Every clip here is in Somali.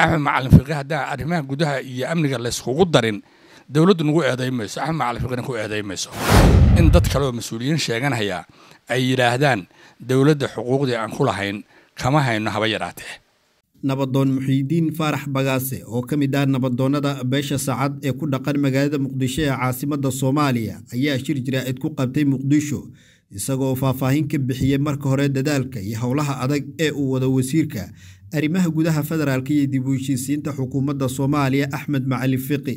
axmed macalin fiqi haddaan arrimaha gudaha iyo amniga layskugu darin dowladdu nagu eedaymayso mayso axmed macalin fiqina ku eeday mayso in dad kale oo mas-uuliyiin sheeganaya ay yidhaahdaan dowladda xuquuqdii aan ku lahayn kama hayno haba yaraatee nabadoon muxiidiin faarax bagaase oo ka mid ah nabadoonnada beesha saacad ee ku dhaqan magaalada muqdisho ee caasimada soomaaliya ayaa shir jaraa'id ku qabtay muqdisho isagoo faahfaahin ka bixiyey marka hore dadaalka iyo howlaha adag ee uu wado wasiirka arrimaha gudaha federaalk iyo dib u heshiisiinta xukuumadda soomaaliya axmed macali fiqi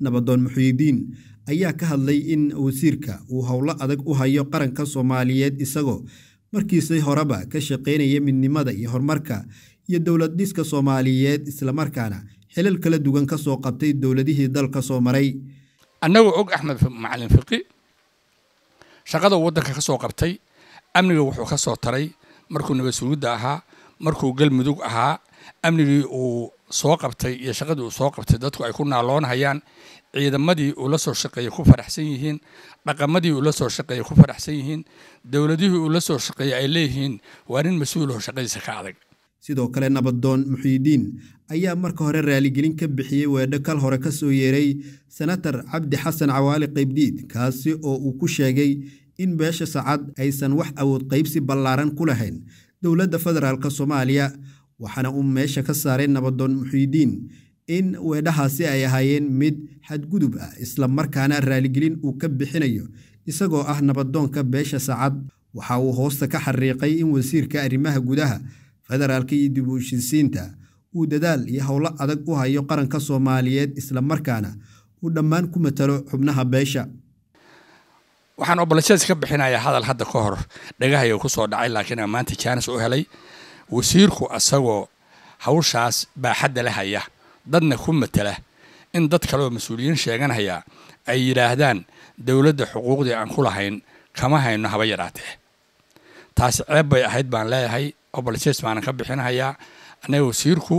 nabadoon muxuyidiin ayaa ka hadlay in wasiirka uu howlo adag u hayo qaranka soomaaliyeed isagoo markiisii horeba ka shaqaynaya midnimada iyo horumarka iyo dowlad dhiska soomaaliyeed islamarkaana xilal kala duwan ka soo qabtay dowladihii dalka soo maray annagoo og axmed macalin fiqi shaqada uu waddanka ka soo qabtay amniga wuxuu ka soo taray markuu nabad ahaa markuu galmudug ahaa amnigii uu soo qabtay iyo shaqadii uu soo qabtay dadku ay ku naaloonhayaan ciidamadii uu la soo shaqeeyey ku faraxsan yihiin dhaqamadii uu la soo shaqeeyey ku faraxsan yihiin dowladihii uu la soo shaqeeyey ay leeyihiin waa nin mas-uuloo uul shaqadiisa ka adag sidoo kale nabadoon muxiidiin ayaa marka hore raaligelin ka bixiyey weedho kal hore ka soo yeeray senatar cabdi xasan cawaali qaybdhiid kaasi oo uu ku sheegay in beesha sacad aysan wax awood qaybsi ballaaran ku lahayn dowladda federaalk soomaaliya waxaana uu meesha ka saaray nabadoon muxiidiin in weedhahaasi ay ahaayeen mid xadgudub ah isla markaana raaligelin uu ka bixinayo isagoo ah nabadoonka beesha sacad waxa uu hoosta ka xariiqay in wasiirka arrimaha gudaha federaalka dib u heshiisiinta uu dadaal iyo howlo adag u hayo qaranka soomaaliyeed islamarkaana uu dhammaan ku matalo xubnaha beesha waxaan oboloshaas ka bixinayaa hadal hadda ka hor dhagahaya ku soo dhacay laakiin maanta jaanis u helay wasiirku isagoo hawshaas baaxadda la haya dadna ku matala in dad kaleoo mas-uuliyiin sheeganhaya ay yidhaahdaan dowladda xuquuqdii aan ku lahayn kama hayno haba yadhaatee taasi ceeb bay ahayd baan leeyahay oo balses baanan ka bixinhayaa anaga wasiirku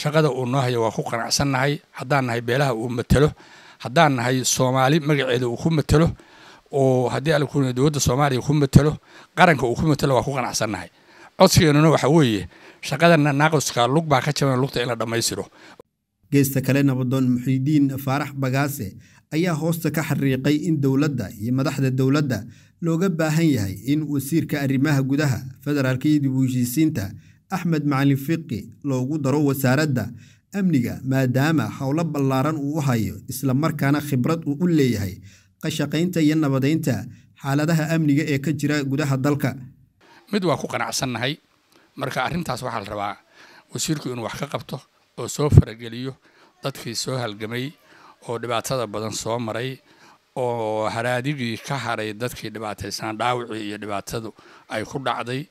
shaqada uu noo hayo waa ku qanacsannahay haddaan nahay beelaha uu matalo haddaan nahay soomaali magaceeda uu ku matelo oo haddii al dowladda soomaaliya ku matelo qaranka uu ku matalo waa ku qanacsannahay codsigeenuna waxa weeye shaqadana naaqoska lug baa ka jaban lugta in la dhammaystiro geesta kale nabadoon muxiidiin faarax bagaase ayaa hoosta ka xariiqay in dowladda iyo madaxda dowladda looga baahan yahay in wasiirka arrimaha gudaha federaalka dibuheshiisiinta axmed macalin fiqi loogu daro wasaaradda amniga maadaama howlo ballaaran uu u hayo islamarkaana khibrad uu u leeyahay qashaqaynta iyo nabadaynta xaaladaha amniga ee ka jira gudaha dalka mid waa ku qanacsannahay marka arrintaas waxaa la rabaa wasiirku inuu wax ka qabto oo soo farageliyo dadkii soo halgamay oo dhibaatada badan soo maray oo haraadigii ka haray dadkii dhibaataysnaa dhaawacii iyo dhibaatadu ay ku dhacday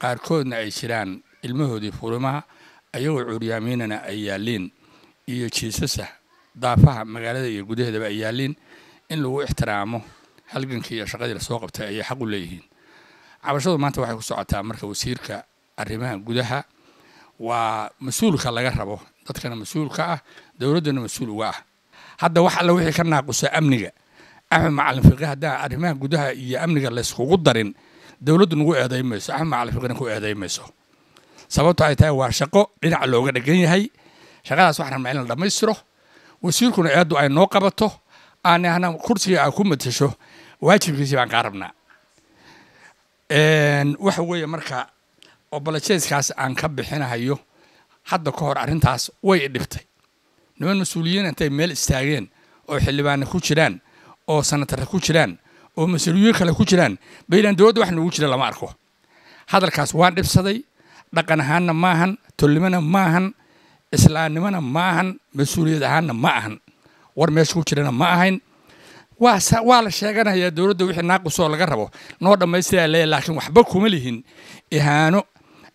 qaarkoodna ay jiraan ilmahoodii furimaha ayagoo curyaamiinana ay yaalliin iyo jiisasa daafaha magaalada iyo gudaheedaba ay yaalliin in lagu ixtiraamo halgankii iyo shaqadii lasoo qabtay ayay xaq u leeyihiin cabashadu maanta waxay ku socotaa marka wasiirka arrimaha gudaha waa mas-uulka laga rabo dadkana mas-uulka ah dowladdana mas-uul uga ah hadda wax alle wixii ka naaqusa amniga axmed macalin fiqi haddaan arrimaha gudaha iyo amniga layskugu darin dowladdu nagu eeday axmed macalin fiqina ku eeday mayso ah ay tahay waa shaqo dhinac looga dhegan yahay shaqadaas waxaan rabnaa in dhammaystiro wasiirkuna eeddu ay noo qabato aanahna kursiga aa ku matasho waajibkiisii baan kaa rabnaa waxa weeye marka obolojeeskaas aan ka bixinahayo hadda ka hor arrintaas way dhibtay niman mas-uuliyiin intay meel istaageen oo xildhibaana ku jiraan oo sanatar ku jiraan oo mas-uuliyiin kale ku jiraan bayland dowladda wax noogu jira lama arko hadalkaas waan dhibsaday dhaqan ahaanna maahan tolnimona maahan islaamnimona maahan mas-uuliyad ahaanna ma ahan war meesha ku jirana ma ahayn waa la sheeganaya dowladda wixii naaqusoo laga rabo noo dhammaystiraa leeyahy laakiin waxba kuma lihin ihaano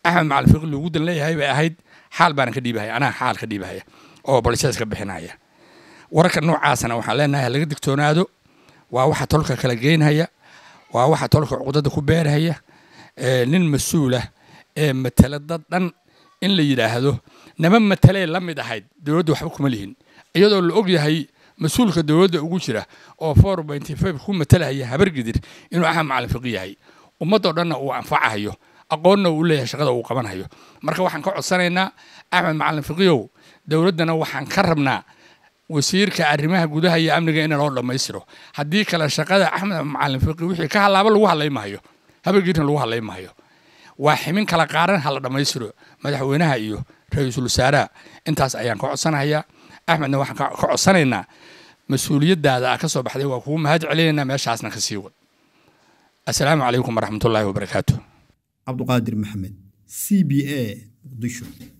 axmed macalfiqi lugudan leeyahay bay ahayd xaal baanan ka dhiibahaya anaa xaal ka dhiibahaya oo balishees ka bixinaya wararka noocaasana waxaan leenahay laga digtoonaado waa waxa tolka kala geynhaya waa waxa tolka cuqdada ku beerhaya nin mas-uulah ee matala dad dhan in la yidhaahdo nama matalee la mid ahayd dowladda waxba kuma lihin iyadoo la og yahay mas-uulka dowladda ugu jira oo for ku matalahaya habargidir inuu axmed macalin fiqi yahay ummaddoo dhanna uu anfacahayo aqoonna uu leeyahay shaqada uu qabanhayo marka waxaan ka codsanaynaa axmed macalin fiqiyow dowladdana waxaan ka rabnaa wasiirka arrimaha gudaha iyo amniga ina loo dhammaystiro haddii kale shaqada axmed macalin fiqi wixii ka hadlaaba lagu hadlay maayo habegiirna lagu hadlay maayo waa ximin kala qaaran hala dhammaystiro madaxweynaha iyo ra-iisul wasaaraha intaas ayaan ka codsanahayaa axmedna waxaan ka codsanaynaa mas-uuliyaddaada a ka soo baxday waa kugu mahad celinaynaa meeshaasna ka sii wad assalaamu calaykum waraxmatullaahi wabarakaatu cabduqaadir maxamed c b a muqdisho